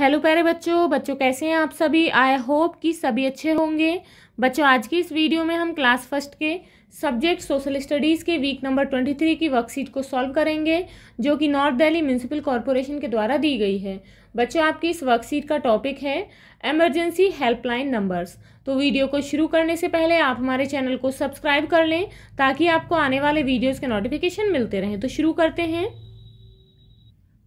hello प्यारे बच्चों बच्चों कैसे हैं आप सभी आई होप कि सभी अच्छे होंगे बच्चों आज की इस वीडियो में हम क्लास फर्स्ट के सब्जेक्ट सोशल स्टडीज़ के वीक नंबर ट्वेंटी थ्री की वर्कशीट को सॉल्व करेंगे जो कि नॉर्थ दिल्ली म्यूनसिपल कॉरपोरेशन के द्वारा दी गई है बच्चों आपकी इस वर्कशीट का टॉपिक है एमरजेंसी हेल्पलाइन नंबर्स तो वीडियो को शुरू करने से पहले आप हमारे चैनल को सब्सक्राइब कर लें ताकि आपको आने वाले वीडियोज़ के नोटिफिकेशन मिलते रहें तो शुरू करते हैं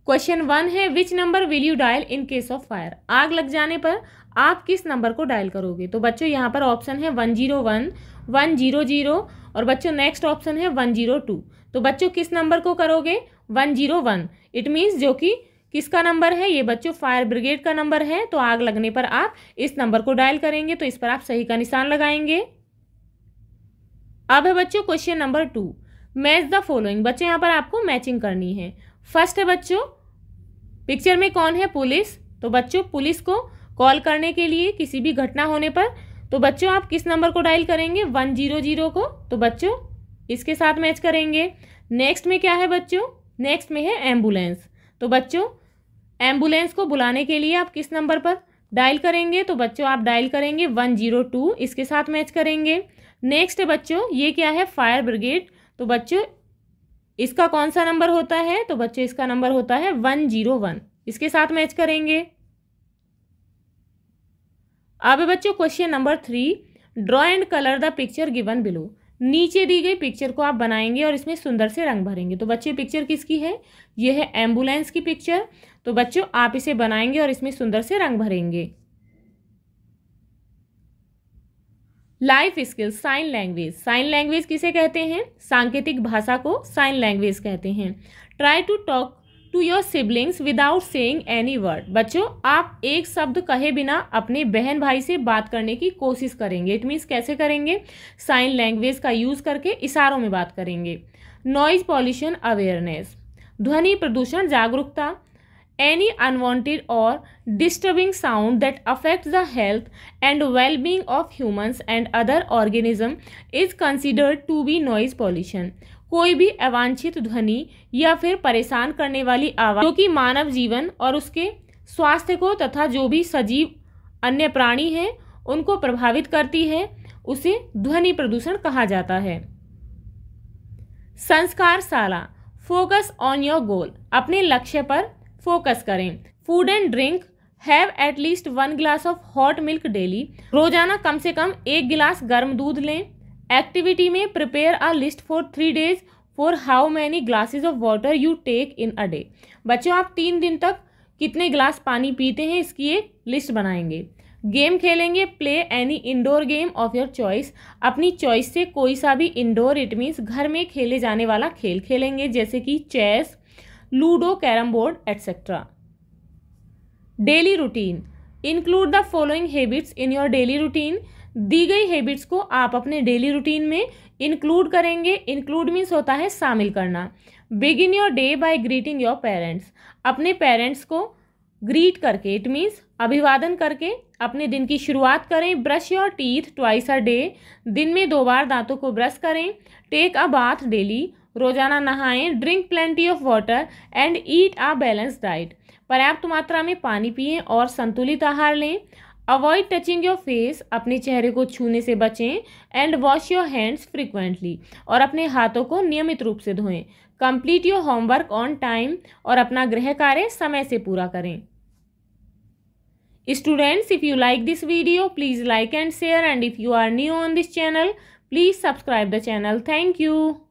क्वेश्चन वन है which number will you dial in case of fire आग लग जाने पर आप किस नंबर को डायल करोगे तो बच्चों यहाँ पर ऑप्शन है one zero one one zero zero और बच्चों नेक्स्ट ऑप्शन है वन जीरो टू तो बच्चों किस नंबर को करोगे one zero one it means जो कि किसका नंबर है ये बच्चों फायर ब्रिगेड का नंबर है तो आग लगने पर आप इस नंबर को डायल करेंगे तो इस पर आप सही का निशान लगाएंगे अब है बच्चों question number two match the following बच्चे यहाँ पर आपको मैचिंग करनी है फर्स्ट है बच्चों पिक्चर में कौन है पुलिस तो बच्चों पुलिस को कॉल करने के लिए किसी भी घटना होने पर तो बच्चों आप किस नंबर को डायल करेंगे वन जीरो जीरो को तो बच्चों इसके साथ मैच करेंगे नेक्स्ट में क्या है बच्चों नेक्स्ट में है एम्बुलेंस तो बच्चों एम्बुलेंस को बुलाने के लिए आप किस नंबर पर डायल करेंगे तो बच्चों आप डायल करेंगे वन जीरो टू इसके साथ मैच करेंगे नेक्स्ट है बच्चों ये क्या है फायर ब्रिगेड तो बच्चों इसका कौन सा नंबर होता है तो बच्चों इसका नंबर होता है वन जीरो वन इसके साथ मैच करेंगे अब बच्चों question number three draw and colour the picture given below नीचे दी गई पिक्चर को आप बनाएंगे और इसमें सुंदर से रंग भरेंगे तो बच्चे पिक्चर किसकी है यह है एम्बुलेंस की पिक्चर तो बच्चों आप इसे बनाएंगे और इसमें सुंदर से रंग भरेंगे life skills sign language sign language किसे कहते हैं सांकेतिक भाषा को साइन लैंग्वेज कहते हैं try to talk to your siblings without saying any word बच्चों आप एक शब्द कहे बिना अपने बहन भाई से बात करने की कोशिश करेंगे इट मीन्स कैसे करेंगे साइन लैंग्वेज का यूज़ करके इशारों में बात करेंगे नॉइज पॉल्यूशन अवेयरनेस ध्वनि प्रदूषण जागरूकता any unwanted or disturbing sound that affects the health and well-being of humans and other organism is considered to be noise pollution कोई भी अवांछित ध्वनि या फिर परेशान करने वाली आवाज़ जो कि मानव जीवन और उसके स्वास्थ्य को तथा जो भी सजीव अन्य प्राणी हैं उनको प्रभावित करती है उसे ध्वनि प्रदूषण कहा जाता है संस्कार साला फोकस ऑन योर गोल अपने लक्ष्य पर फोकस करें food and drink have at least one glass of hot milk daily रोजाना कम से कम एक गिलास गर्म दूध लें एक्टिविटी में prepare a list for three days for how many glasses of water you take in a day बच्चों आप तीन दिन तक कितने ग्लास पानी पीते हैं इसकी एक लिस्ट बनाएंगे गेम खेलेंगे play any indoor game of your choice अपनी चॉइस से कोई सा भी इंडोर इट मीन्स घर में खेले जाने वाला खेल खेलेंगे जैसे कि chess ludo carrom board etcetera daily routine include the following habits in your daily routine दी गई हैबिट्स को आप अपने डेली रूटीन में इंक्लूड करेंगे इंक्लूड मीन्स होता है शामिल करना begin your day by greeting your parents अपने पेरेंट्स को ग्रीट करके इट मीन्स अभिवादन करके अपने दिन की शुरुआत करें brush your teeth twice a day दिन में दो बार दांतों को ब्रश करें टेक अ बाथ डेली रोजाना नहाएं drink plenty of water and eat a balance diet पर्याप्त मात्रा में पानी पिए और संतुलित आहार लें अवॉइड टचिंग योर फेस अपने चेहरे को छूने से बचें and wash your hands frequently और अपने हाथों को नियमित रूप से धोएं complete your homework on time और अपना गृह कार्य समय से पूरा करें students if you like this video please like and share and if you are new on this channel please subscribe the channel thank you